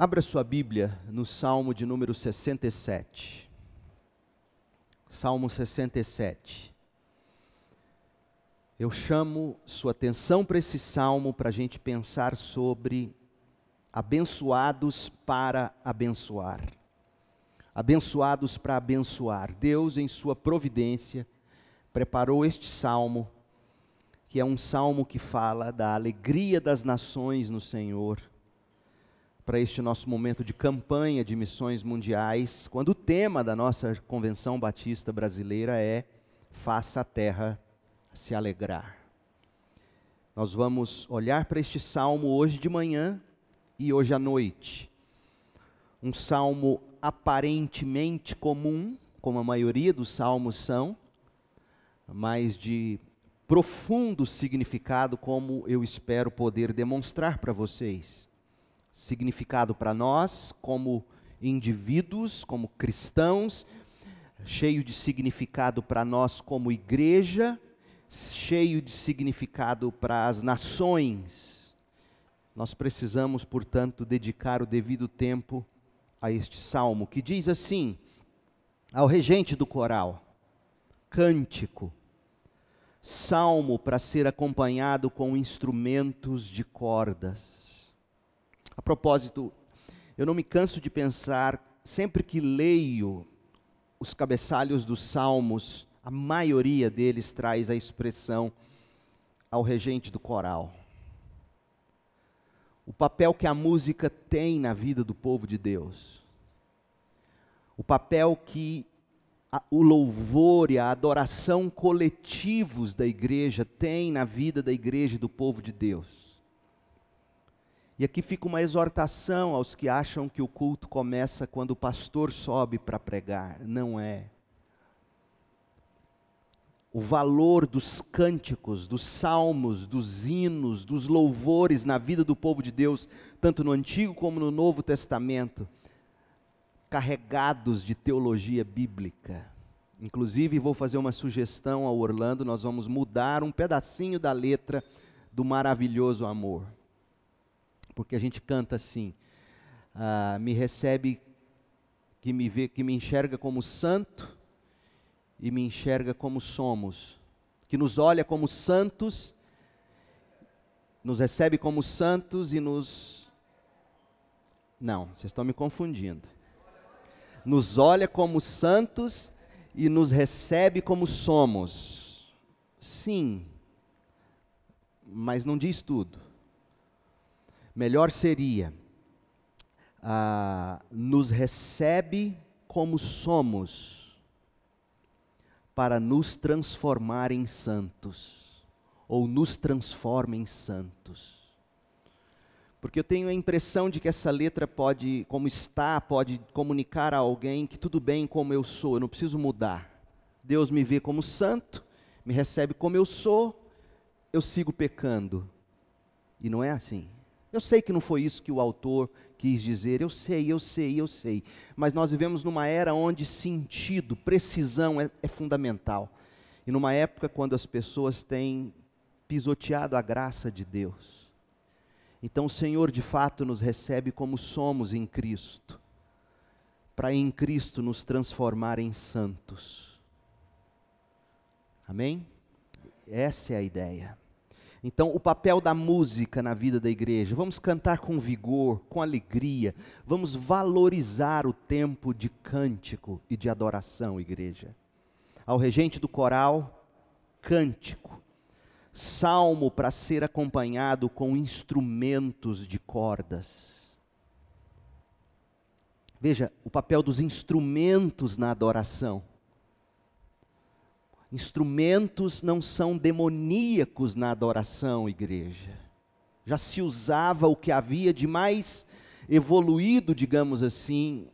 Abra sua Bíblia no Salmo de número 67. Salmo 67. Eu chamo sua atenção para esse salmo para a gente pensar sobre abençoados para abençoar. Abençoados para abençoar. Deus, em sua providência, preparou este salmo, que é um salmo que fala da alegria das nações no Senhor para este nosso momento de campanha de missões mundiais, quando o tema da nossa Convenção Batista Brasileira é Faça a Terra se Alegrar. Nós vamos olhar para este salmo hoje de manhã e hoje à noite. Um salmo aparentemente comum, como a maioria dos salmos são, mas de profundo significado, como eu espero poder demonstrar para vocês significado para nós, como indivíduos, como cristãos, cheio de significado para nós, como igreja, cheio de significado para as nações. Nós precisamos, portanto, dedicar o devido tempo a este salmo, que diz assim: ao regente do coral, cântico, salmo para ser acompanhado com instrumentos de cordas a propósito, eu não me canso de pensar, sempre que leio os cabeçalhos dos salmos, a maioria deles traz a expressão ao regente do coral. O papel que a música tem na vida do povo de Deus. O papel que a, o louvor e a adoração coletivos da igreja tem na vida da igreja e do povo de Deus. E aqui fica uma exortação aos que acham que o culto começa quando o pastor sobe para pregar. Não é. O valor dos cânticos, dos salmos, dos hinos, dos louvores na vida do povo de Deus, tanto no Antigo como no Novo Testamento, carregados de teologia bíblica. Inclusive, vou fazer uma sugestão ao Orlando: nós vamos mudar um pedacinho da letra do maravilhoso amor porque a gente canta assim: ah, me recebe, que me vê, que me enxerga como santo e me enxerga como somos, que nos olha como santos, nos recebe como santos e nos não, vocês estão me confundindo. Nos olha como santos e nos recebe como somos. Sim, mas não diz tudo melhor seria, ah, nos recebe como somos, para nos transformar em santos, ou nos transforma em santos. Porque eu tenho a impressão de que essa letra pode, como está, pode comunicar a alguém que tudo bem como eu sou, eu não preciso mudar. Deus me vê como santo, me recebe como eu sou, eu sigo pecando. E não é assim. Eu sei que não foi isso que o autor quis dizer, eu sei, eu sei, eu sei. Mas nós vivemos numa era onde sentido, precisão é, é fundamental. E numa época quando as pessoas têm pisoteado a graça de Deus. Então o Senhor de fato nos recebe como somos em Cristo, para em Cristo nos transformar em santos. Amém? Essa é a ideia. Então, o papel da música na vida da igreja. Vamos cantar com vigor, com alegria. Vamos valorizar o tempo de cântico e de adoração, igreja. Ao regente do coral, cântico. Salmo para ser acompanhado com instrumentos de cordas. Veja o papel dos instrumentos na adoração. Instrumentos não são demoníacos na adoração, igreja. Já se usava o que havia de mais evoluído, digamos assim,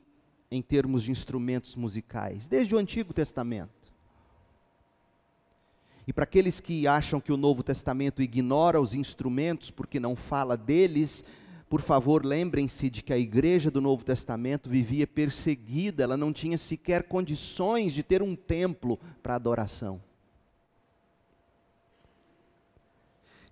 em termos de instrumentos musicais, desde o Antigo Testamento. E para aqueles que acham que o Novo Testamento ignora os instrumentos porque não fala deles, por favor, lembrem-se de que a igreja do Novo Testamento vivia perseguida, ela não tinha sequer condições de ter um templo para adoração.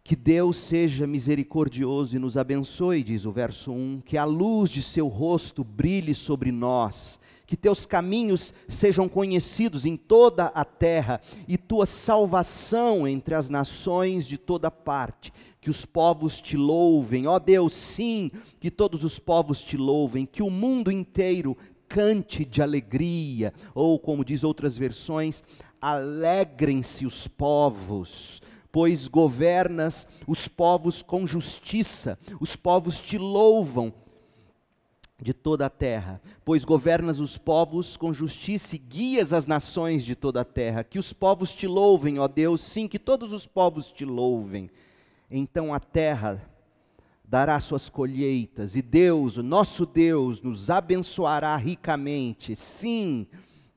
Que Deus seja misericordioso e nos abençoe, diz o verso 1, que a luz de seu rosto brilhe sobre nós que teus caminhos sejam conhecidos em toda a terra e tua salvação entre as nações de toda parte. Que os povos te louvem, ó Deus, sim, que todos os povos te louvem, que o mundo inteiro cante de alegria, ou como diz outras versões, alegrem-se os povos, pois governas os povos com justiça, os povos te louvam de toda a terra, pois governas os povos com justiça e guias as nações de toda a terra. Que os povos te louvem, ó Deus, sim, que todos os povos te louvem. Então a terra dará suas colheitas e Deus, o nosso Deus, nos abençoará ricamente. Sim,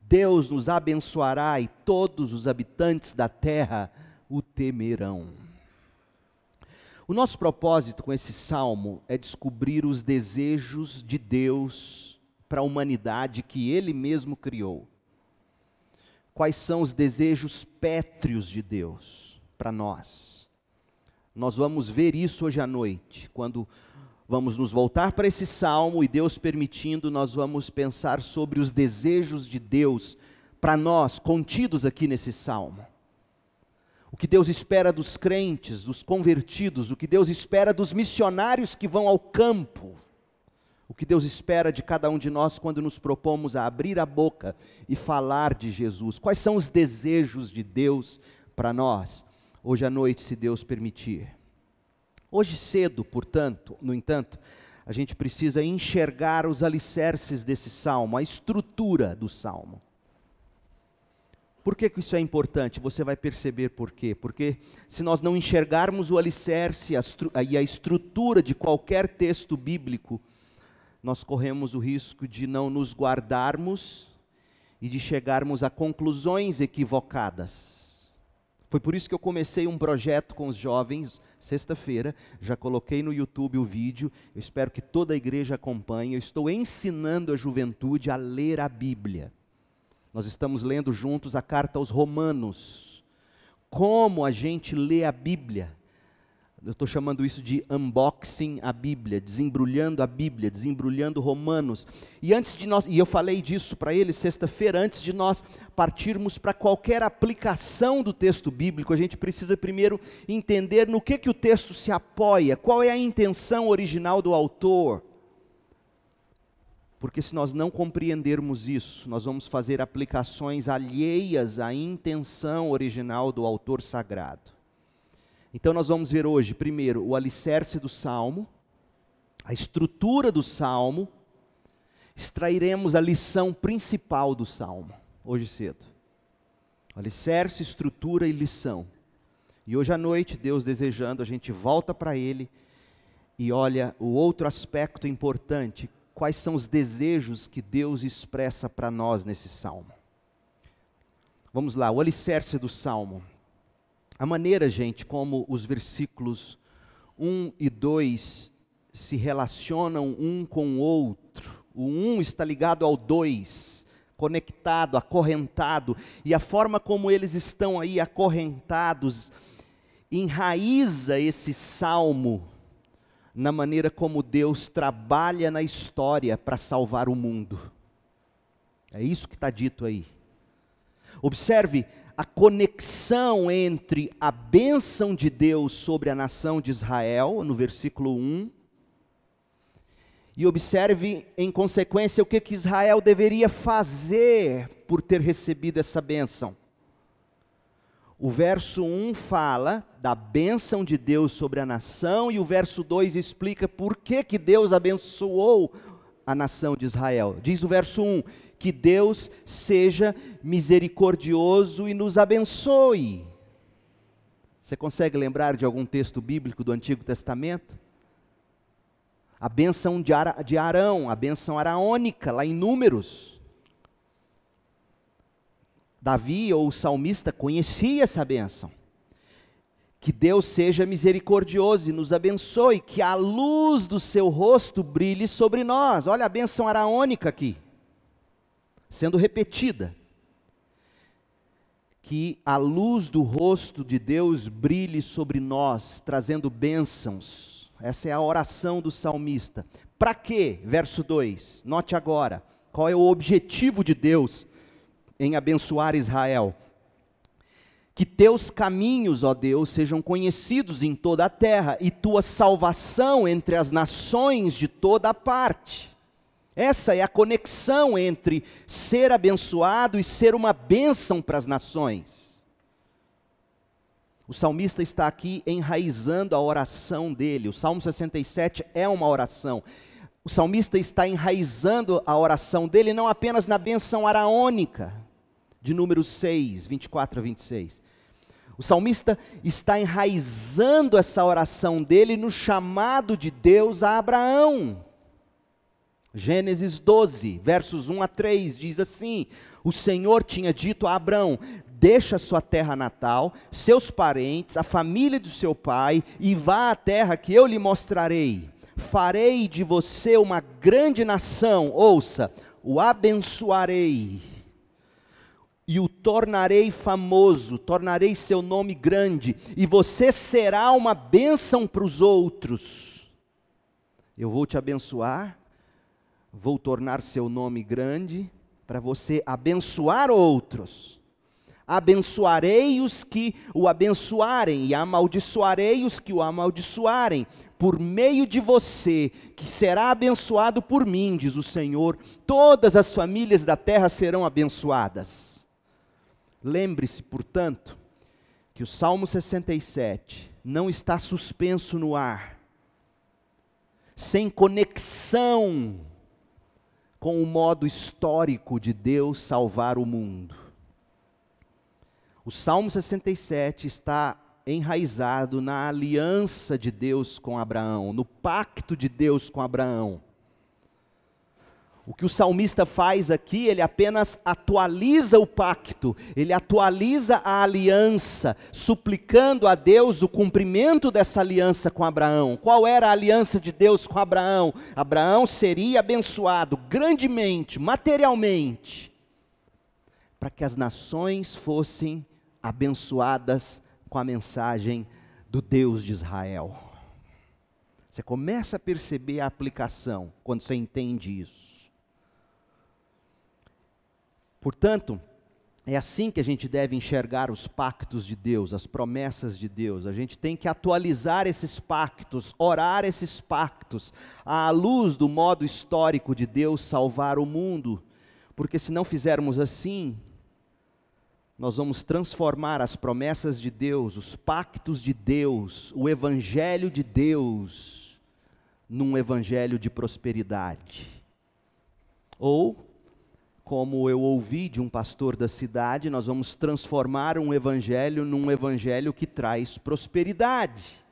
Deus nos abençoará e todos os habitantes da terra o temerão. O nosso propósito com esse salmo é descobrir os desejos de Deus para a humanidade que Ele mesmo criou. Quais são os desejos pétreos de Deus para nós? Nós vamos ver isso hoje à noite, quando vamos nos voltar para esse salmo e, Deus permitindo, nós vamos pensar sobre os desejos de Deus para nós, contidos aqui nesse salmo o que Deus espera dos crentes, dos convertidos, o que Deus espera dos missionários que vão ao campo, o que Deus espera de cada um de nós quando nos propomos a abrir a boca e falar de Jesus. Quais são os desejos de Deus para nós? Hoje à noite, se Deus permitir. Hoje cedo, portanto, no entanto, a gente precisa enxergar os alicerces desse salmo, a estrutura do salmo. Por que, que isso é importante? Você vai perceber por quê. Porque se nós não enxergarmos o alicerce e a estrutura de qualquer texto bíblico, nós corremos o risco de não nos guardarmos e de chegarmos a conclusões equivocadas. Foi por isso que eu comecei um projeto com os jovens sexta-feira, já coloquei no YouTube o vídeo, eu espero que toda a igreja acompanhe. Eu estou ensinando a juventude a ler a Bíblia. Nós estamos lendo juntos a carta aos Romanos. Como a gente lê a Bíblia. Eu estou chamando isso de unboxing a Bíblia, desembrulhando a Bíblia, desembrulhando Romanos. E antes de nós, e eu falei disso para ele sexta-feira, antes de nós partirmos para qualquer aplicação do texto bíblico, a gente precisa primeiro entender no que que o texto se apoia, qual é a intenção original do autor. Porque se nós não compreendermos isso, nós vamos fazer aplicações alheias à intenção original do autor sagrado. Então nós vamos ver hoje, primeiro, o alicerce do salmo, a estrutura do salmo, extrairemos a lição principal do salmo, hoje cedo. Alicerce, estrutura e lição. E hoje à noite, Deus desejando, a gente volta para ele e olha o outro aspecto importante quais são os desejos que Deus expressa para nós nesse salmo. Vamos lá, o alicerce do salmo. A maneira, gente, como os versículos 1 e 2 se relacionam um com o outro. O 1 está ligado ao 2, conectado, acorrentado, e a forma como eles estão aí acorrentados enraiza esse salmo na maneira como Deus trabalha na história para salvar o mundo. É isso que está dito aí. Observe a conexão entre a bênção de Deus sobre a nação de Israel, no versículo 1, e observe, em consequência, o que, que Israel deveria fazer por ter recebido essa bênção. O verso 1 fala da bênção de Deus sobre a nação, e o verso 2 explica por que, que Deus abençoou a nação de Israel. Diz o verso 1: Que Deus seja misericordioso e nos abençoe. Você consegue lembrar de algum texto bíblico do Antigo Testamento? A bênção de, de Arão, a bênção araônica, lá em Números Davi ou o salmista conhecia essa bênção. Que Deus seja misericordioso e nos abençoe, que a luz do seu rosto brilhe sobre nós. Olha a bênção araônica aqui, sendo repetida. Que a luz do rosto de Deus brilhe sobre nós, trazendo bênçãos. Essa é a oração do salmista. Para quê? Verso 2. Note agora qual é o objetivo de Deus em abençoar Israel. Que teus caminhos, ó Deus, sejam conhecidos em toda a terra e tua salvação entre as nações de toda a parte. Essa é a conexão entre ser abençoado e ser uma bênção para as nações. O salmista está aqui enraizando a oração dele. O Salmo 67 é uma oração. O salmista está enraizando a oração dele não apenas na benção araônica, de Números 6, 24 a 26. O salmista está enraizando essa oração dele no chamado de Deus a Abraão. Gênesis 12, versos 1 a 3 diz assim: O Senhor tinha dito a Abraão: Deixa sua terra natal, seus parentes, a família do seu pai e vá à terra que eu lhe mostrarei. Farei de você uma grande nação, ouça, o abençoarei e o tornarei famoso, tornarei seu nome grande, e você será uma bênção para os outros. Eu vou te abençoar, vou tornar seu nome grande, para você abençoar outros. Abençoarei os que o abençoarem, e amaldiçoarei os que o amaldiçoarem, por meio de você, que será abençoado por mim, diz o Senhor. Todas as famílias da terra serão abençoadas. Lembre-se, portanto, que o Salmo 67 não está suspenso no ar, sem conexão com o modo histórico de Deus salvar o mundo. O Salmo 67 está enraizado na aliança de Deus com Abraão, no pacto de Deus com Abraão. O que o salmista faz aqui, ele apenas atualiza o pacto, ele atualiza a aliança, suplicando a Deus o cumprimento dessa aliança com Abraão. Qual era a aliança de Deus com Abraão? Abraão seria abençoado grandemente, materialmente, para que as nações fossem abençoadas com a mensagem do Deus de Israel. Você começa a perceber a aplicação quando você entende isso. Portanto, é assim que a gente deve enxergar os pactos de Deus, as promessas de Deus. A gente tem que atualizar esses pactos, orar esses pactos, à luz do modo histórico de Deus salvar o mundo, porque se não fizermos assim, nós vamos transformar as promessas de Deus, os pactos de Deus, o evangelho de Deus, num evangelho de prosperidade. Ou como eu ouvi de um pastor da cidade, nós vamos transformar um evangelho num evangelho que traz prosperidade.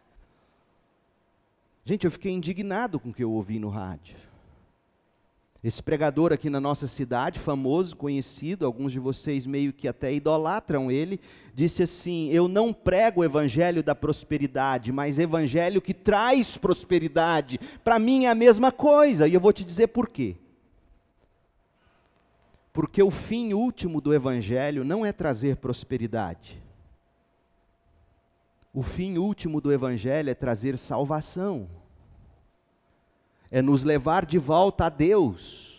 Gente, eu fiquei indignado com o que eu ouvi no rádio. Esse pregador aqui na nossa cidade, famoso, conhecido, alguns de vocês meio que até idolatram ele, disse assim: Eu não prego o evangelho da prosperidade, mas evangelho que traz prosperidade. Para mim é a mesma coisa, e eu vou te dizer por quê. Porque o fim último do Evangelho não é trazer prosperidade. O fim último do Evangelho é trazer salvação, é nos levar de volta a Deus.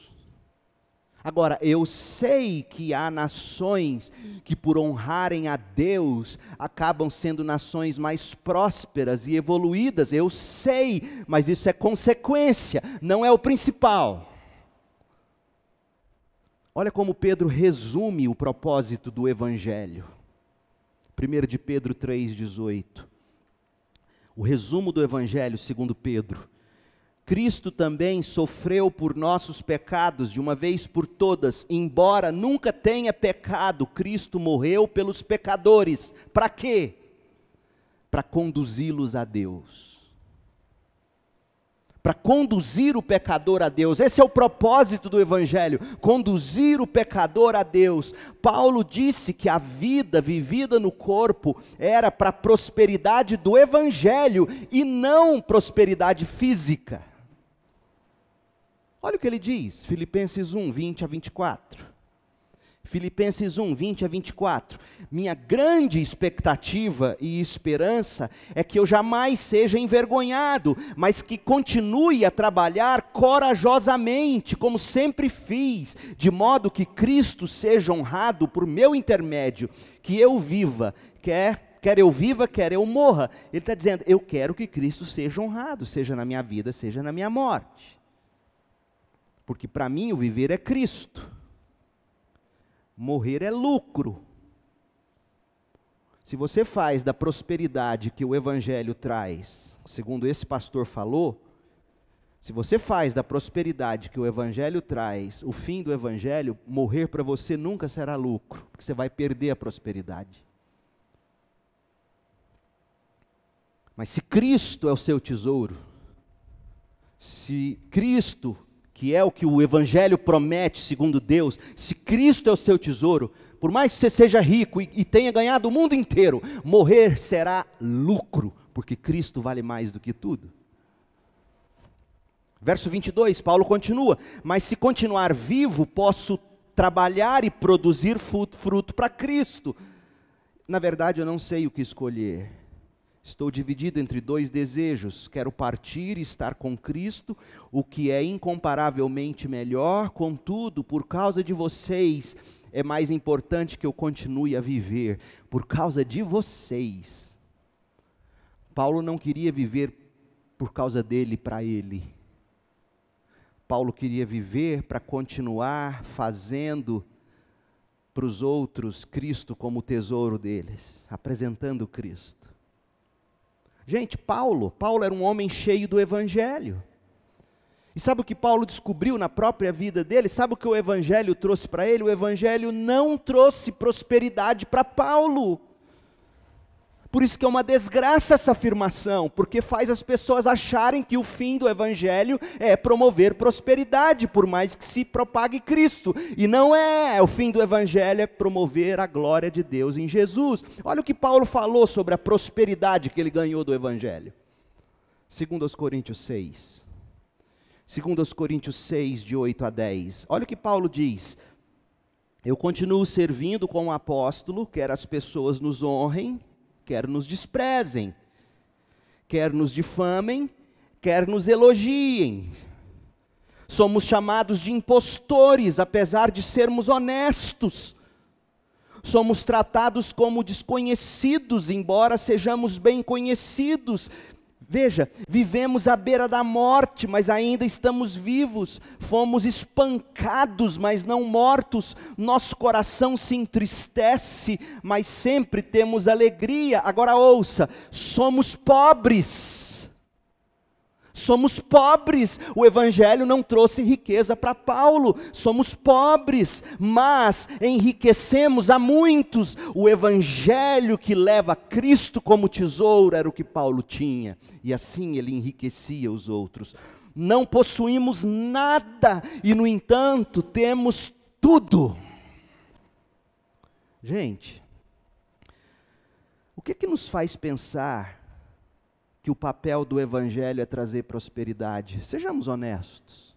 Agora, eu sei que há nações que, por honrarem a Deus, acabam sendo nações mais prósperas e evoluídas, eu sei, mas isso é consequência, não é o principal. Olha como Pedro resume o propósito do Evangelho. 1 de Pedro 3,18. O resumo do Evangelho, segundo Pedro. Cristo também sofreu por nossos pecados de uma vez por todas, embora nunca tenha pecado, Cristo morreu pelos pecadores. Para quê? Para conduzi-los a Deus para conduzir o pecador a Deus. Esse é o propósito do Evangelho: conduzir o pecador a Deus. Paulo disse que a vida vivida no corpo era para a prosperidade do Evangelho e não prosperidade física. Olha o que ele diz, Filipenses 1, 20 a 24. Filipenses 1, 20 a 24. Minha grande expectativa e esperança é que eu jamais seja envergonhado, mas que continue a trabalhar corajosamente, como sempre fiz, de modo que Cristo seja honrado por meu intermédio, que eu viva, quer quer eu viva, quer eu morra. Ele está dizendo: eu quero que Cristo seja honrado, seja na minha vida, seja na minha morte. Porque para mim o viver é Cristo Morrer é lucro. Se você faz da prosperidade que o Evangelho traz, segundo esse pastor falou, se você faz da prosperidade que o Evangelho traz, o fim do Evangelho, morrer para você nunca será lucro, porque você vai perder a prosperidade. Mas se Cristo é o seu tesouro, se Cristo que é o que o Evangelho promete, segundo Deus, se Cristo é o seu tesouro, por mais que você seja rico e, e tenha ganhado o mundo inteiro, morrer será lucro, porque Cristo vale mais do que tudo. Verso 22, Paulo continua: Mas se continuar vivo, posso trabalhar e produzir fruto para Cristo. Na verdade, eu não sei o que escolher. Estou dividido entre dois desejos. Quero partir e estar com Cristo, o que é incomparavelmente melhor, contudo, por causa de vocês, é mais importante que eu continue a viver. Por causa de vocês. Paulo não queria viver por causa dele, para ele. Paulo queria viver para continuar fazendo para os outros Cristo como tesouro deles, apresentando Cristo. Gente, Paulo, Paulo era um homem cheio do evangelho. E sabe o que Paulo descobriu na própria vida dele? Sabe o que o evangelho trouxe para ele? O evangelho não trouxe prosperidade para Paulo. Por isso que é uma desgraça essa afirmação, porque faz as pessoas acharem que o fim do evangelho é promover prosperidade, por mais que se propague Cristo. E não é, o fim do evangelho é promover a glória de Deus em Jesus. Olha o que Paulo falou sobre a prosperidade que ele ganhou do evangelho. Segundo aos Coríntios 6. Segundo aos Coríntios 6 de 8 a 10. Olha o que Paulo diz: Eu continuo servindo como apóstolo, quer as pessoas nos honrem, quer nos desprezem, quer nos difamem, quer nos elogiem. Somos chamados de impostores, apesar de sermos honestos. Somos tratados como desconhecidos, embora sejamos bem conhecidos. Veja, vivemos à beira da morte, mas ainda estamos vivos. Fomos espancados, mas não mortos. Nosso coração se entristece, mas sempre temos alegria. Agora ouça: somos pobres Somos pobres. O Evangelho não trouxe riqueza para Paulo. Somos pobres, mas enriquecemos a muitos. O Evangelho que leva Cristo como tesouro era o que Paulo tinha. E assim ele enriquecia os outros. Não possuímos nada e, no entanto, temos tudo. Gente, o que, é que nos faz pensar que o papel do Evangelho é trazer prosperidade. Sejamos honestos.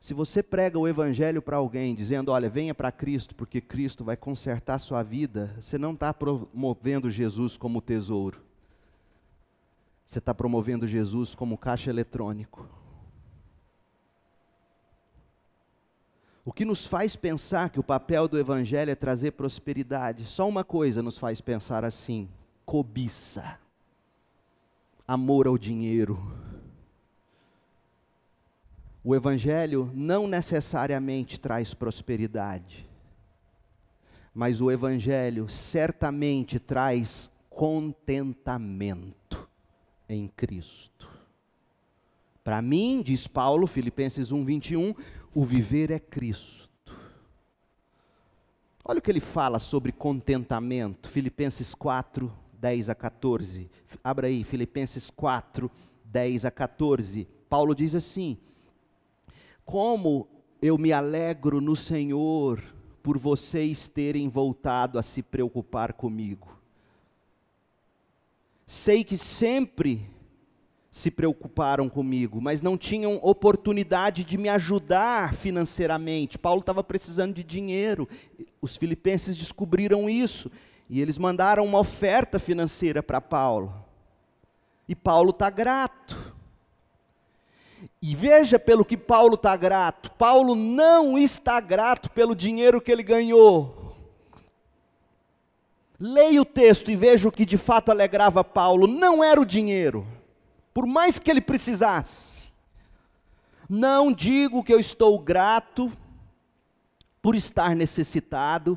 Se você prega o Evangelho para alguém, dizendo, olha, venha para Cristo, porque Cristo vai consertar sua vida, você não está promovendo Jesus como tesouro. Você está promovendo Jesus como caixa eletrônico. O que nos faz pensar que o papel do Evangelho é trazer prosperidade? Só uma coisa nos faz pensar assim: cobiça, amor ao dinheiro. O Evangelho não necessariamente traz prosperidade, mas o Evangelho certamente traz contentamento em Cristo. Para mim, diz Paulo, Filipenses 1:21, o viver é Cristo. Olha o que ele fala sobre contentamento, Filipenses 4, 10 a 14. Abra aí, Filipenses 4, 10 a 14. Paulo diz assim: Como eu me alegro no Senhor por vocês terem voltado a se preocupar comigo. Sei que sempre se preocuparam comigo, mas não tinham oportunidade de me ajudar financeiramente. Paulo estava precisando de dinheiro. Os filipenses descobriram isso. E eles mandaram uma oferta financeira para Paulo. E Paulo está grato. E veja pelo que Paulo está grato. Paulo não está grato pelo dinheiro que ele ganhou. Leia o texto e veja o que de fato alegrava Paulo. Não era o dinheiro, por mais que ele precisasse. Não digo que eu estou grato por estar necessitado,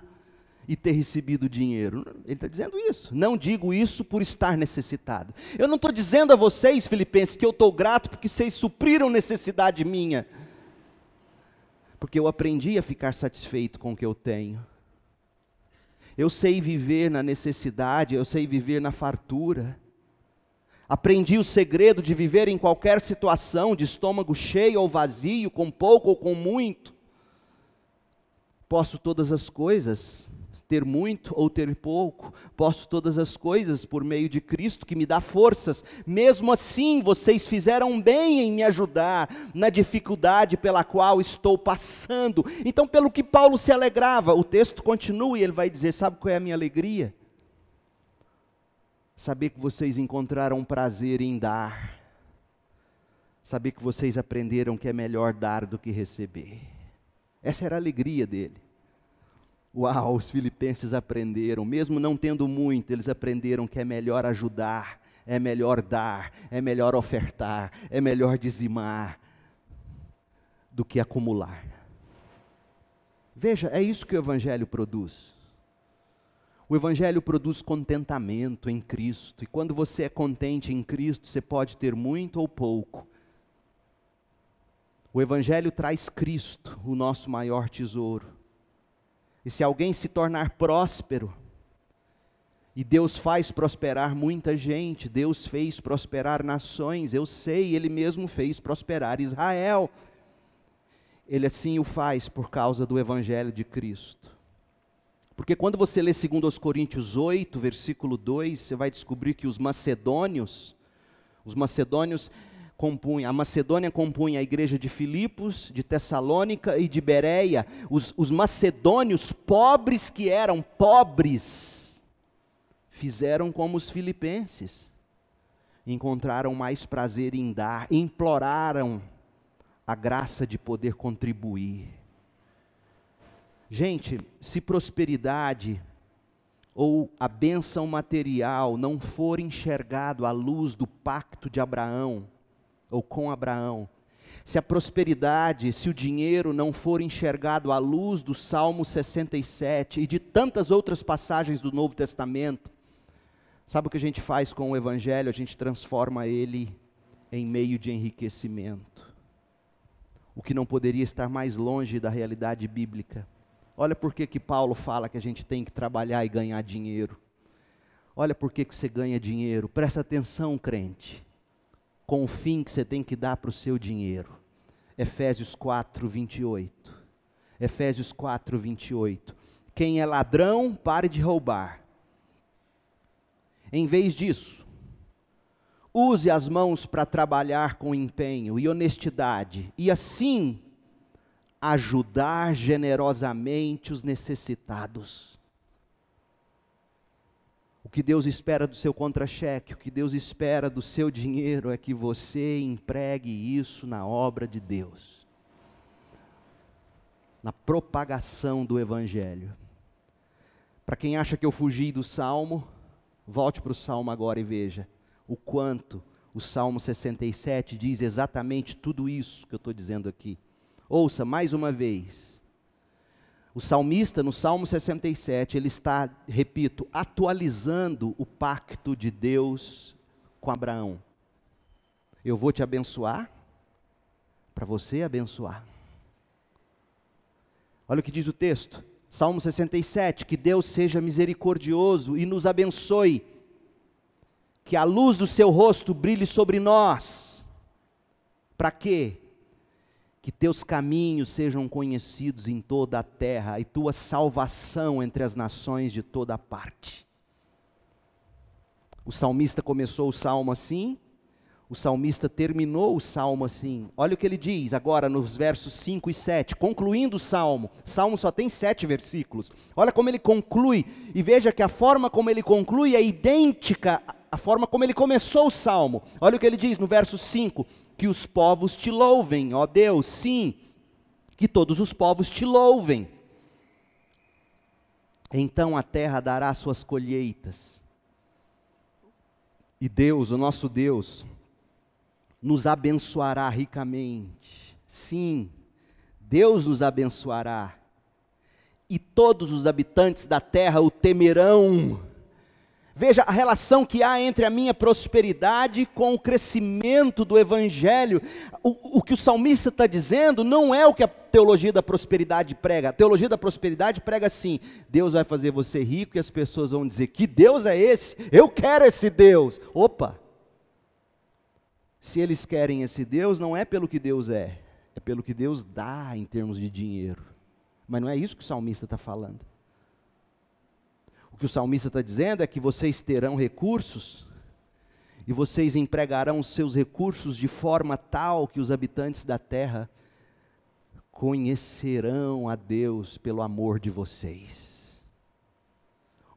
e ter recebido dinheiro. Ele está dizendo isso. Não digo isso por estar necessitado. Eu não estou dizendo a vocês, filipenses, que eu estou grato porque vocês supriram necessidade minha. Porque eu aprendi a ficar satisfeito com o que eu tenho. Eu sei viver na necessidade, eu sei viver na fartura. Aprendi o segredo de viver em qualquer situação, de estômago cheio ou vazio, com pouco ou com muito. Posso todas as coisas ter muito ou ter pouco, posso todas as coisas por meio de Cristo que me dá forças. Mesmo assim, vocês fizeram bem em me ajudar na dificuldade pela qual estou passando. Então, pelo que Paulo se alegrava, o texto continua e ele vai dizer: Sabe qual é a minha alegria? Saber que vocês encontraram prazer em dar. Saber que vocês aprenderam que é melhor dar do que receber. Essa era a alegria dele. Uau, os filipenses aprenderam, mesmo não tendo muito, eles aprenderam que é melhor ajudar, é melhor dar, é melhor ofertar, é melhor dizimar do que acumular. Veja, é isso que o Evangelho produz. O Evangelho produz contentamento em Cristo, e quando você é contente em Cristo, você pode ter muito ou pouco. O Evangelho traz Cristo, o nosso maior tesouro. E se alguém se tornar próspero, e Deus faz prosperar muita gente, Deus fez prosperar nações, eu sei, Ele mesmo fez prosperar Israel. Ele assim o faz por causa do Evangelho de Cristo. Porque quando você lê 2 Coríntios 8, versículo 2, você vai descobrir que os macedônios, os macedônios compunha, a Macedônia compunha a igreja de Filipos, de Tessalônica e de Bereia, os, os macedônios pobres que eram pobres, fizeram como os filipenses, encontraram mais prazer em dar, imploraram a graça de poder contribuir. Gente, se prosperidade ou a bênção material não for enxergado à luz do pacto de Abraão, ou com Abraão. Se a prosperidade, se o dinheiro não for enxergado à luz do Salmo 67 e de tantas outras passagens do Novo Testamento, sabe o que a gente faz com o Evangelho? A gente transforma ele em meio de enriquecimento. O que não poderia estar mais longe da realidade bíblica. Olha por que Paulo fala que a gente tem que trabalhar e ganhar dinheiro. Olha por que você ganha dinheiro. Presta atenção, crente com o fim que você tem que dar para o seu dinheiro. Efésios 4, 28. Efésios 4, 28. Quem é ladrão, pare de roubar. Em vez disso, use as mãos para trabalhar com empenho e honestidade, e assim ajudar generosamente os necessitados. O que Deus espera do seu contra-cheque, o que Deus espera do seu dinheiro é que você empregue isso na obra de Deus, na propagação do Evangelho. Para quem acha que eu fugi do Salmo, volte para o Salmo agora e veja o quanto o Salmo 67 diz exatamente tudo isso que eu estou dizendo aqui. Ouça mais uma vez o salmista, no Salmo 67, ele está, repito, atualizando o pacto de Deus com Abraão. Eu vou te abençoar para você abençoar. Olha o que diz o texto, Salmo 67: Que Deus seja misericordioso e nos abençoe, que a luz do seu rosto brilhe sobre nós. Para quê? que teus caminhos sejam conhecidos em toda a terra e tua salvação entre as nações de toda parte. O salmista começou o salmo assim, o salmista terminou o salmo assim. Olha o que ele diz agora nos versos 5 e 7, concluindo o salmo. O salmo só tem sete versículos. Olha como ele conclui, e veja que a forma como ele conclui é idêntica à forma como ele começou o salmo. Olha o que ele diz no verso 5: que os povos te louvem, ó Deus, sim, que todos os povos te louvem. Então a terra dará suas colheitas. E Deus, o nosso Deus, nos abençoará ricamente. Sim, Deus nos abençoará. E todos os habitantes da terra o temerão Veja a relação que há entre a minha prosperidade com o crescimento do Evangelho. O, o que o salmista está dizendo não é o que a teologia da prosperidade prega. A teologia da prosperidade prega assim: Deus vai fazer você rico e as pessoas vão dizer: Que Deus é esse? Eu quero esse Deus. Opa! Se eles querem esse Deus, não é pelo que Deus é, é pelo que Deus dá em termos de dinheiro. Mas não é isso que o salmista está falando. O que o salmista está dizendo é que vocês terão recursos e vocês empregarão os seus recursos de forma tal que os habitantes da terra conhecerão a Deus pelo amor de vocês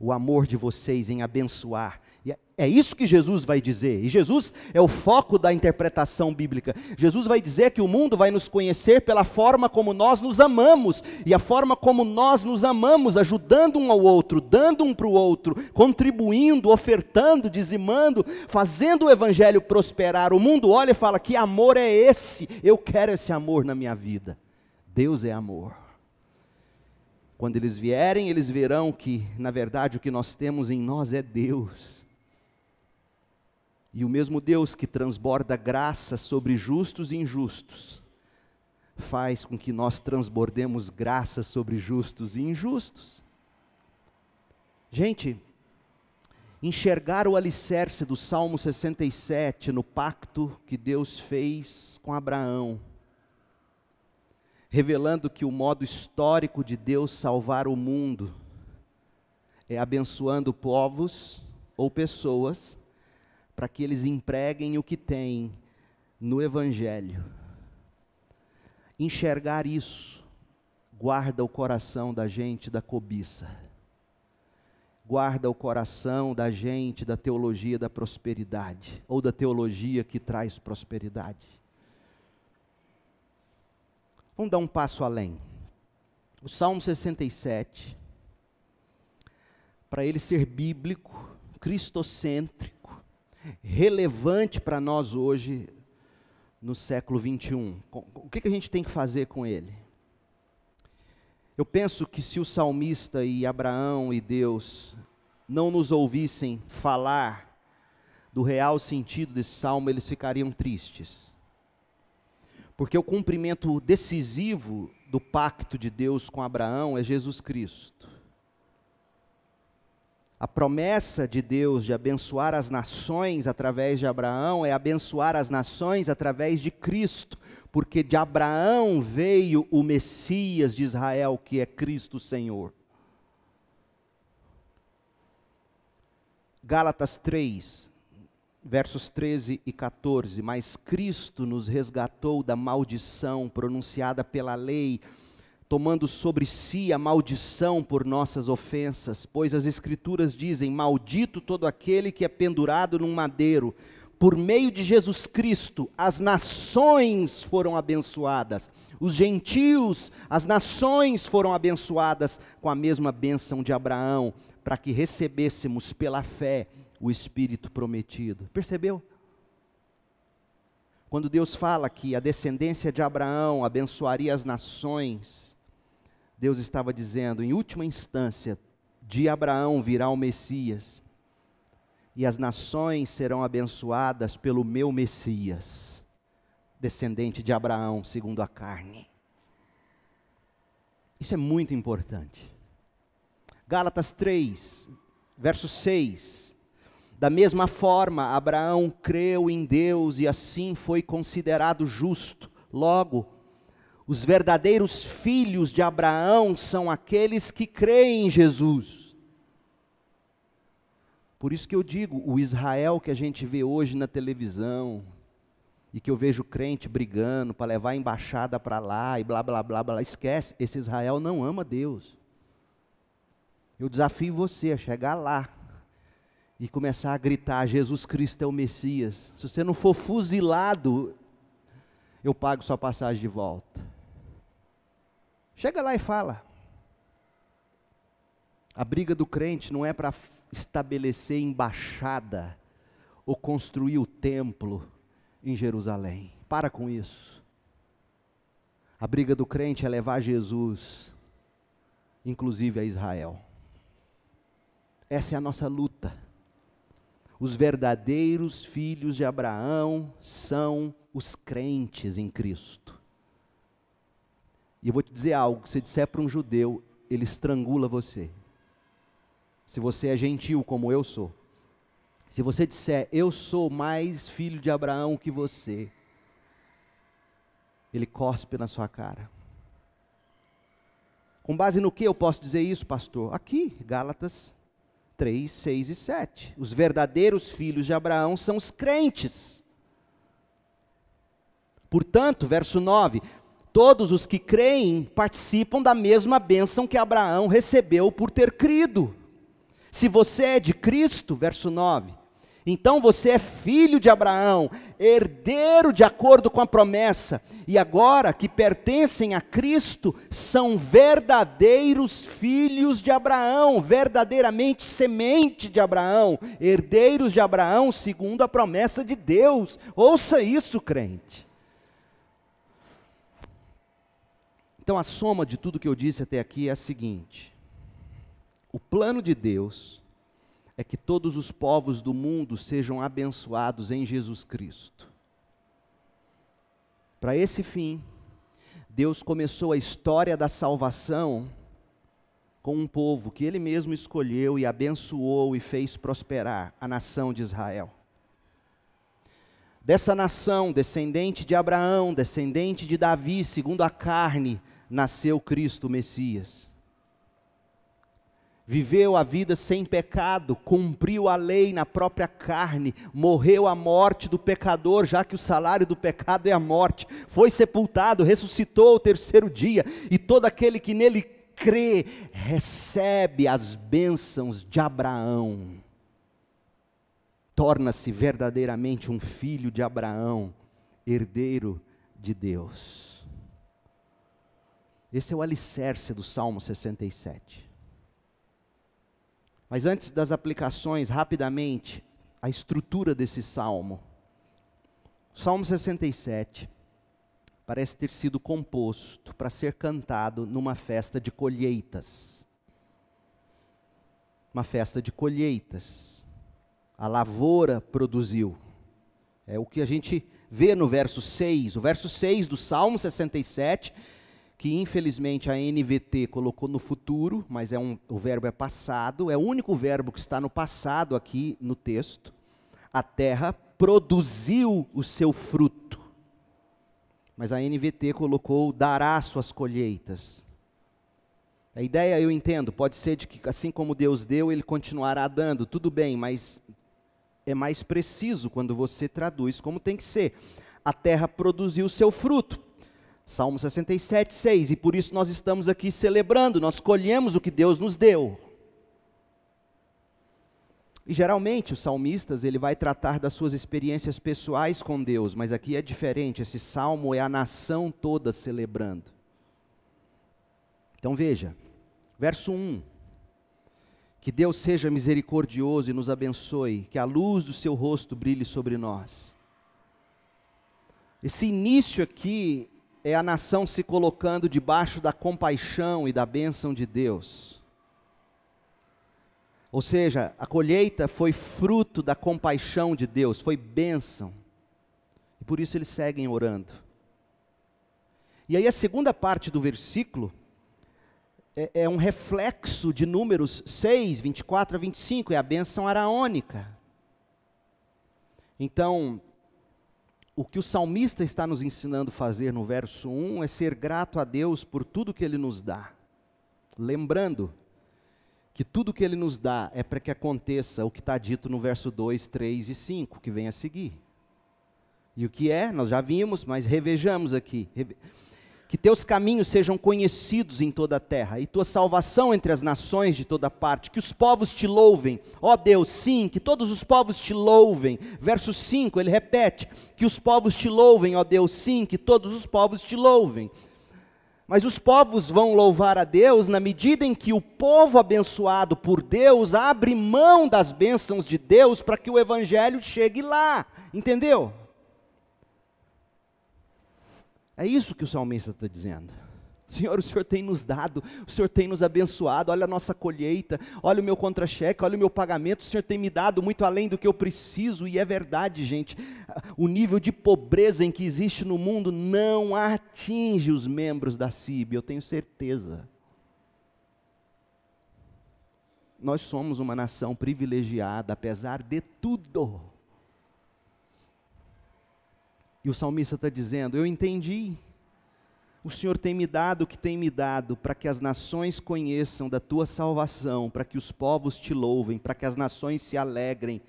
o amor de vocês em abençoar. E é, é isso que Jesus vai dizer. E Jesus é o foco da interpretação bíblica. Jesus vai dizer que o mundo vai nos conhecer pela forma como nós nos amamos. E a forma como nós nos amamos, ajudando um ao outro, dando um para o outro, contribuindo, ofertando, dizimando, fazendo o evangelho prosperar. O mundo olha e fala: Que amor é esse? Eu quero esse amor na minha vida. Deus é amor. Quando eles vierem, eles verão que, na verdade, o que nós temos em nós é Deus. E o mesmo Deus que transborda graça sobre justos e injustos, faz com que nós transbordemos graça sobre justos e injustos. Gente, enxergar o alicerce do Salmo 67 no pacto que Deus fez com Abraão revelando que o modo histórico de Deus salvar o mundo é abençoando povos ou pessoas para que eles empreguem o que têm no Evangelho. Enxergar isso guarda o coração da gente da cobiça, guarda o coração da gente da teologia da prosperidade, ou da teologia que traz prosperidade Vamos dar um passo além. O Salmo 67, para ele ser bíblico, cristocêntrico, relevante para nós hoje, no século 21. O que, que a gente tem que fazer com ele? Eu penso que se o salmista e Abraão e Deus não nos ouvissem falar do real sentido desse salmo, eles ficariam tristes. Porque o cumprimento decisivo do pacto de Deus com Abraão é Jesus Cristo. A promessa de Deus de abençoar as nações através de Abraão é abençoar as nações através de Cristo, porque de Abraão veio o Messias de Israel, que é Cristo Senhor. Gálatas 3, versos 13 e 14. Mas Cristo nos resgatou da maldição pronunciada pela lei, tomando sobre si a maldição por nossas ofensas, pois as Escrituras dizem: Maldito todo aquele que é pendurado num madeiro. Por meio de Jesus Cristo, as nações foram abençoadas, os gentios, as nações foram abençoadas com a mesma bênção de Abraão, para que recebêssemos pela fé o Espírito prometido. Percebeu? Quando Deus fala que a descendência de Abraão abençoaria as nações, Deus estava dizendo, em última instância, de Abraão virá o Messias, e as nações serão abençoadas pelo meu Messias, descendente de Abraão, segundo a carne. Isso é muito importante. Gálatas 3, verso 6. Da mesma forma, Abraão creu em Deus e assim foi considerado justo. Logo, os verdadeiros filhos de Abraão são aqueles que creem em Jesus. Por isso que eu digo, o Israel que a gente vê hoje na televisão, e que eu vejo crente brigando para levar a embaixada para lá e blá, blá, blá, blá, esquece, esse Israel não ama Deus. Eu desafio você a chegar lá e começar a gritar: Jesus Cristo é o Messias. Se você não for fuzilado, eu pago sua passagem de volta. Chega lá e fala. A briga do crente não é para estabelecer embaixada ou construir o templo em Jerusalém. Para com isso. A briga do crente é levar Jesus, inclusive a Israel. Essa é a nossa luta. Os verdadeiros filhos de Abraão são os crentes em Cristo. E eu vou te dizer algo: se disser para um judeu, ele estrangula você. Se você é gentil como eu sou, se você disser, eu sou mais filho de Abraão que você, ele cospe na sua cara. Com base no que eu posso dizer isso, pastor? Aqui, Gálatas 3, 6 e 7. Os verdadeiros filhos de Abraão são os crentes. Portanto, verso 9: todos os que creem participam da mesma bênção que Abraão recebeu por ter crido. Se você é de Cristo, verso 9, então você é filho de Abraão, herdeiro de acordo com a promessa, e agora que pertencem a Cristo, são verdadeiros filhos de Abraão, verdadeiramente semente de Abraão, herdeiros de Abraão segundo a promessa de Deus. Ouça isso, crente. Então, a soma de tudo que eu disse até aqui é a seguinte: o plano de Deus é que todos os povos do mundo sejam abençoados em Jesus Cristo. Para esse fim, Deus começou a história da salvação com um povo que ele mesmo escolheu e abençoou e fez prosperar, a nação de Israel. Dessa nação, descendente de Abraão, descendente de Davi, segundo a carne, nasceu Cristo, o Messias viveu a vida sem pecado, cumpriu a lei na própria carne, morreu a morte do pecador, já que o salário do pecado é a morte, foi sepultado, ressuscitou ao terceiro dia, e todo aquele que nele crê recebe as bênçãos de Abraão. Torna-se verdadeiramente um filho de Abraão, herdeiro de Deus. Esse é o alicerce do Salmo 67. Mas antes das aplicações, rapidamente, a estrutura desse salmo. Salmo 67 parece ter sido composto para ser cantado numa festa de colheitas. Uma festa de colheitas. A lavoura produziu. É o que a gente vê no verso 6. O verso 6 do Salmo 67 que infelizmente a NVT colocou no futuro, mas é um, o verbo é passado, é o único verbo que está no passado aqui no texto. A terra produziu o seu fruto. Mas a NVT colocou dará suas colheitas. A ideia eu entendo, pode ser de que assim como Deus deu, ele continuará dando, tudo bem, mas é mais preciso quando você traduz como tem que ser. A terra produziu o seu fruto. Salmo 67, 6. E por isso nós estamos aqui celebrando, nós colhemos o que Deus nos deu. E geralmente os salmistas, ele vai tratar das suas experiências pessoais com Deus, mas aqui é diferente, esse salmo é a nação toda celebrando. Então veja, verso 1. Que Deus seja misericordioso e nos abençoe, que a luz do seu rosto brilhe sobre nós. Esse início aqui é a nação se colocando debaixo da compaixão e da bênção de Deus. Ou seja, a colheita foi fruto da compaixão de Deus, foi bênção. E por isso eles seguem orando. E aí a segunda parte do versículo é, é um reflexo de números 6, 24 a 25, é a bênção araônica. Então, o que o salmista está nos ensinando a fazer no verso 1 é ser grato a Deus por tudo que ele nos dá. Lembrando que tudo que ele nos dá é para que aconteça o que está dito no verso 2, 3 e 5, que vem a seguir. E o que é, nós já vimos, mas revejamos aqui. Reve que teus caminhos sejam conhecidos em toda a terra, e tua salvação entre as nações de toda parte, que os povos te louvem, ó Deus, sim, que todos os povos te louvem. Verso 5, ele repete: que os povos te louvem, ó Deus, sim, que todos os povos te louvem. Mas os povos vão louvar a Deus na medida em que o povo abençoado por Deus abre mão das bênçãos de Deus para que o evangelho chegue lá, entendeu? É isso que o salmista está dizendo. Senhor, o Senhor tem nos dado, o Senhor tem nos abençoado, olha a nossa colheita, olha o meu contra-cheque, olha o meu pagamento, o Senhor tem me dado muito além do que eu preciso, e é verdade, gente. O nível de pobreza em que existe no mundo não atinge os membros da CIB, eu tenho certeza. Nós somos uma nação privilegiada, apesar de tudo. E o salmista está dizendo: Eu entendi. O Senhor tem me dado o que tem me dado, para que as nações conheçam da tua salvação, para que os povos te louvem, para que as nações se alegrem.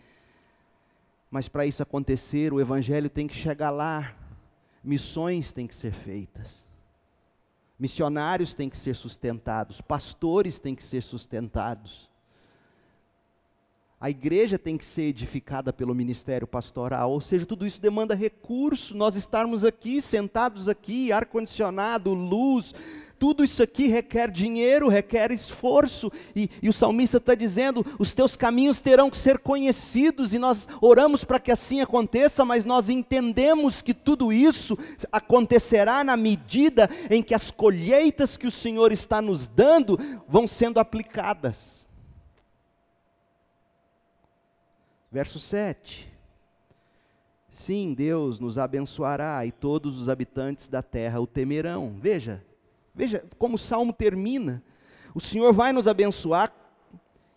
Mas para isso acontecer, o Evangelho tem que chegar lá, missões têm que ser feitas, missionários têm que ser sustentados, pastores têm que ser sustentados a igreja tem que ser edificada pelo ministério pastoral, ou seja, tudo isso demanda recurso. Nós estarmos aqui, sentados aqui, ar-condicionado, luz, tudo isso aqui requer dinheiro, requer esforço. E, e o salmista está dizendo: os teus caminhos terão que ser conhecidos, e nós oramos para que assim aconteça, mas nós entendemos que tudo isso acontecerá na medida em que as colheitas que o Senhor está nos dando vão sendo aplicadas. Verso 7. Sim, Deus nos abençoará e todos os habitantes da terra o temerão. Veja, veja como o salmo termina. O Senhor vai nos abençoar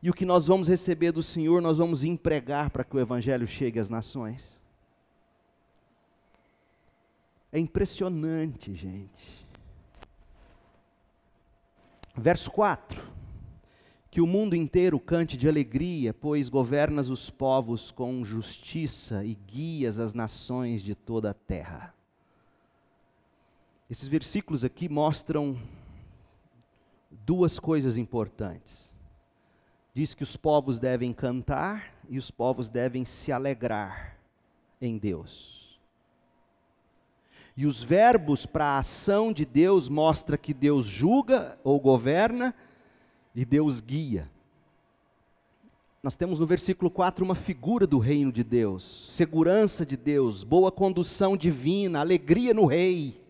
e o que nós vamos receber do Senhor, nós vamos empregar para que o evangelho chegue às nações. É impressionante, gente. Verso 4. Que o mundo inteiro cante de alegria, pois governas os povos com justiça e guias as nações de toda a terra. Esses versículos aqui mostram duas coisas importantes. Diz que os povos devem cantar e os povos devem se alegrar em Deus. E os verbos para a ação de Deus mostra que Deus julga ou governa, e Deus guia. Nós temos no versículo 4 uma figura do reino de Deus, segurança de Deus, boa condução divina, alegria no rei.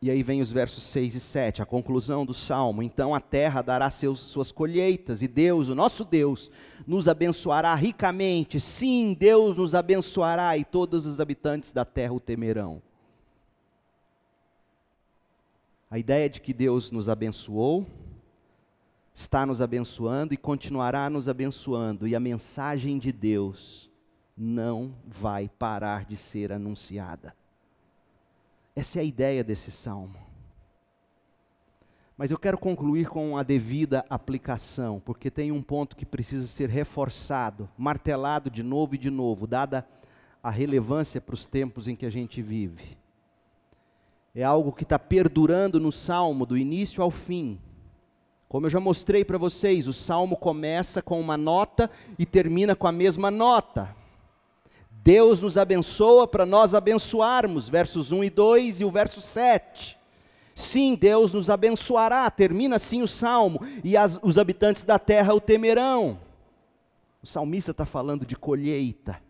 E aí vem os versos 6 e 7, a conclusão do salmo. Então a terra dará seus, suas colheitas, e Deus, o nosso Deus, nos abençoará ricamente. Sim, Deus nos abençoará, e todos os habitantes da terra o temerão. A ideia de que Deus nos abençoou, está nos abençoando e continuará nos abençoando, e a mensagem de Deus não vai parar de ser anunciada. Essa é a ideia desse salmo. Mas eu quero concluir com a devida aplicação, porque tem um ponto que precisa ser reforçado, martelado de novo e de novo, dada a relevância para os tempos em que a gente vive é algo que está perdurando no salmo, do início ao fim. Como eu já mostrei para vocês, o salmo começa com uma nota e termina com a mesma nota. Deus nos abençoa para nós abençoarmos, versos 1 e 2 e o verso 7. Sim, Deus nos abençoará, termina assim o salmo, e as, os habitantes da terra o temerão. O salmista está falando de colheita,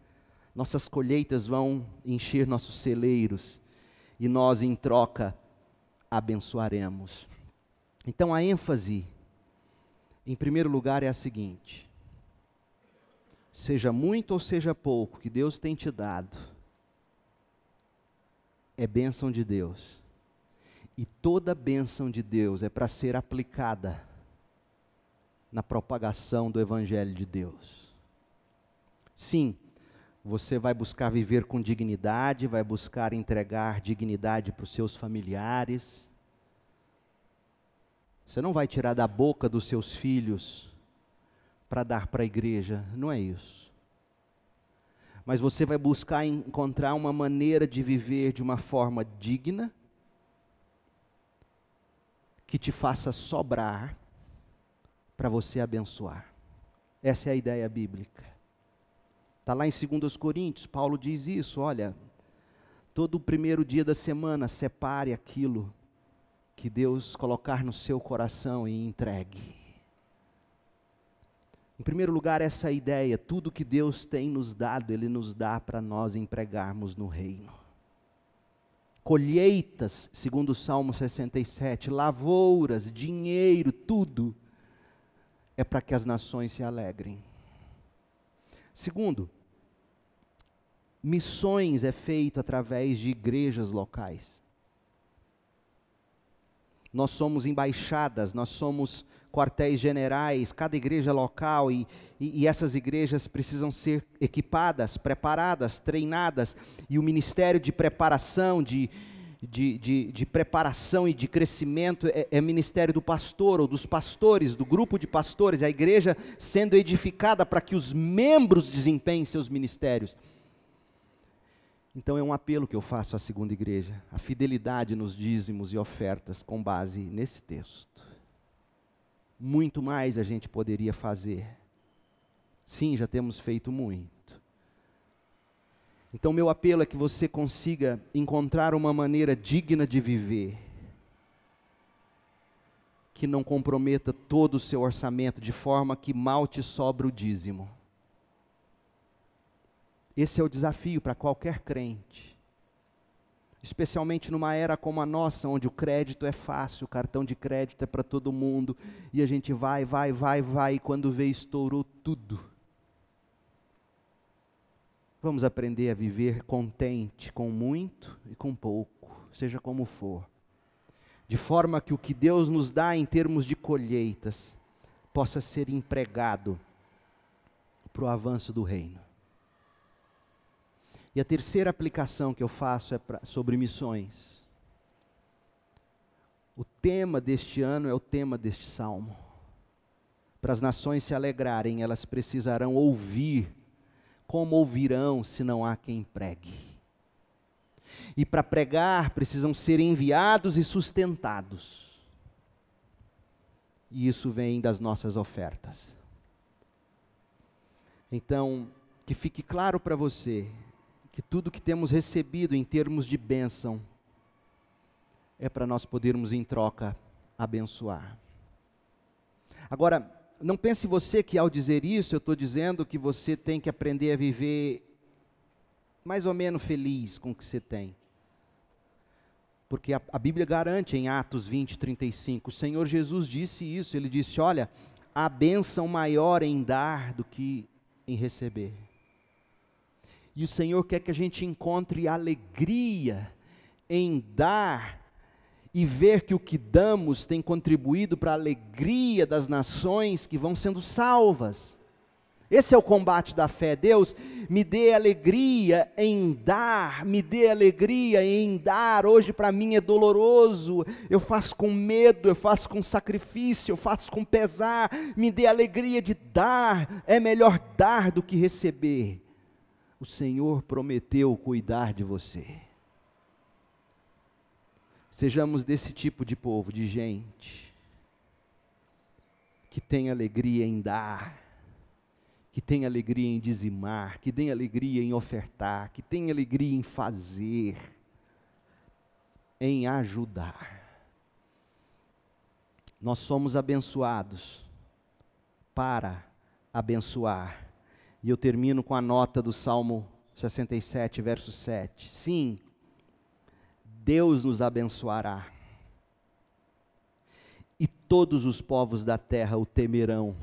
nossas colheitas vão encher nossos celeiros, e nós, em troca, abençoaremos. Então, a ênfase, em primeiro lugar, é a seguinte: seja muito ou seja pouco que Deus tem te dado, é bênção de Deus. E toda bênção de Deus é para ser aplicada na propagação do Evangelho de Deus. Sim, você vai buscar viver com dignidade, vai buscar entregar dignidade para os seus familiares. Você não vai tirar da boca dos seus filhos para dar para a igreja, não é isso. Mas você vai buscar encontrar uma maneira de viver de uma forma digna, que te faça sobrar para você abençoar. Essa é a ideia bíblica. Está lá em 2 Coríntios, Paulo diz isso, olha, todo o primeiro dia da semana separe aquilo que Deus colocar no seu coração e entregue. Em primeiro lugar, essa é ideia, tudo que Deus tem nos dado, Ele nos dá para nós empregarmos no reino. Colheitas, segundo o Salmo 67, lavouras, dinheiro, tudo, é para que as nações se alegrem. Segundo, missões é feito através de igrejas locais. Nós somos embaixadas, nós somos quartéis generais, cada igreja é local, e, e, e, essas igrejas precisam ser equipadas, preparadas, treinadas, e o ministério de preparação, de, de, de, de preparação e de crescimento é, é ministério do pastor ou dos pastores, do grupo de pastores, a igreja sendo edificada para que os membros desempenhem seus ministérios. Então é um apelo que eu faço à segunda igreja, a fidelidade nos dízimos e ofertas com base nesse texto. Muito mais a gente poderia fazer. Sim, já temos feito muito. Então meu apelo é que você consiga encontrar uma maneira digna de viver que não comprometa todo o seu orçamento de forma que mal te sobra o dízimo. Esse é o desafio para qualquer crente. Especialmente numa era como a nossa, onde o crédito é fácil, o cartão de crédito é para todo mundo, e a gente vai, vai, vai, vai, e quando vê, estourou tudo. Vamos aprender a viver contente com muito e com pouco, seja como for, de forma que o que Deus nos dá em termos de colheitas possa ser empregado para o avanço do reino. E a terceira aplicação que eu faço é pra, sobre missões. O tema deste ano é o tema deste salmo. Para as nações se alegrarem, elas precisarão ouvir. Como ouvirão se não há quem pregue? E para pregar, precisam ser enviados e sustentados. E isso vem das nossas ofertas. Então, que fique claro para você que tudo que temos recebido em termos de bênção é para nós podermos, em troca, abençoar. Agora, não pense você que ao dizer isso eu estou dizendo que você tem que aprender a viver mais ou menos feliz com o que você tem. Porque a, a, Bíblia garante em Atos 20, 35, o Senhor Jesus disse isso, ele disse: Olha, há bênção maior em dar do que em receber. E o Senhor quer que a gente encontre alegria em dar e ver que o que damos tem contribuído para a alegria das nações que vão sendo salvas. Esse é o combate da fé. Deus, me dê alegria em dar, me dê alegria em dar. Hoje para mim é doloroso, eu faço com medo, eu faço com sacrifício, eu faço com pesar. Me dê alegria de dar, é melhor dar do que receber. O Senhor prometeu cuidar de você. Sejamos desse tipo de povo, de gente, que tem alegria em dar, que tem alegria em dizimar, que tem alegria em ofertar, que tem alegria em fazer, em ajudar. Nós somos abençoados para abençoar e eu termino com a nota do Salmo 67, verso 7. Sim, Deus nos abençoará. E todos os povos da terra o temerão.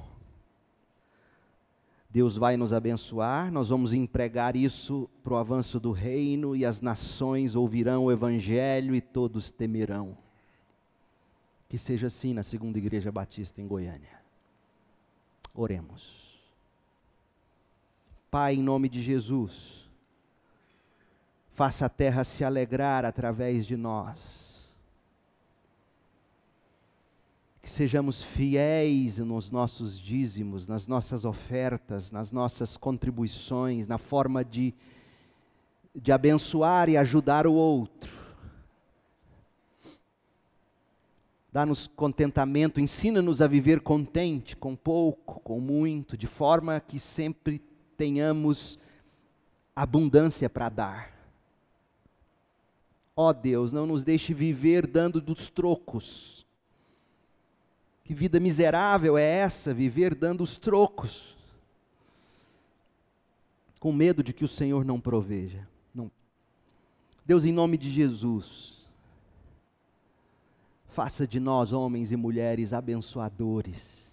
Deus vai nos abençoar, nós vamos empregar isso para o avanço do reino, e as nações ouvirão o evangelho e todos temerão. Que seja assim na segunda igreja batista em Goiânia. Oremos. Pai, em nome de Jesus, faça a terra se alegrar através de nós. Que sejamos fiéis nos nossos dízimos, nas nossas ofertas, nas nossas contribuições, na forma de, de abençoar e ajudar o outro. Dá-nos contentamento, ensina-nos a viver contente, com pouco, com muito, de forma que sempre tenhamos abundância para dar. Ó oh Deus, não nos deixe viver dando dos trocos. Que vida miserável é essa, viver dando os trocos? Com medo de que o Senhor não proveja. Não. Deus, em nome de Jesus, faça de nós homens e mulheres abençoadores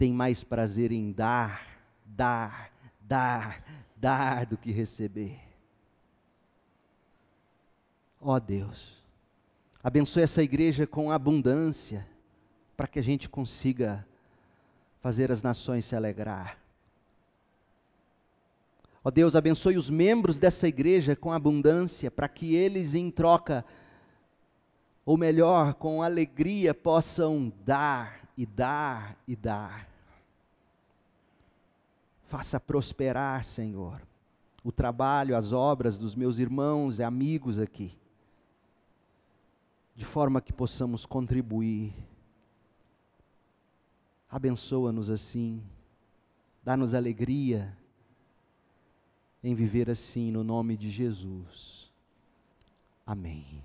tem mais prazer em dar, dar, dar, dar do que receber. Ó oh Deus, abençoe essa igreja com abundância, para que a gente consiga fazer as nações se alegrar. Ó oh Deus, abençoe os membros dessa igreja com abundância, para que eles, em troca, ou melhor, com alegria, possam dar e dar e dar. Faça prosperar, Senhor, o trabalho, as obras dos meus irmãos e amigos aqui, de forma que possamos contribuir. Abençoa-nos assim, dá-nos alegria em viver assim, no nome de Jesus. Amém.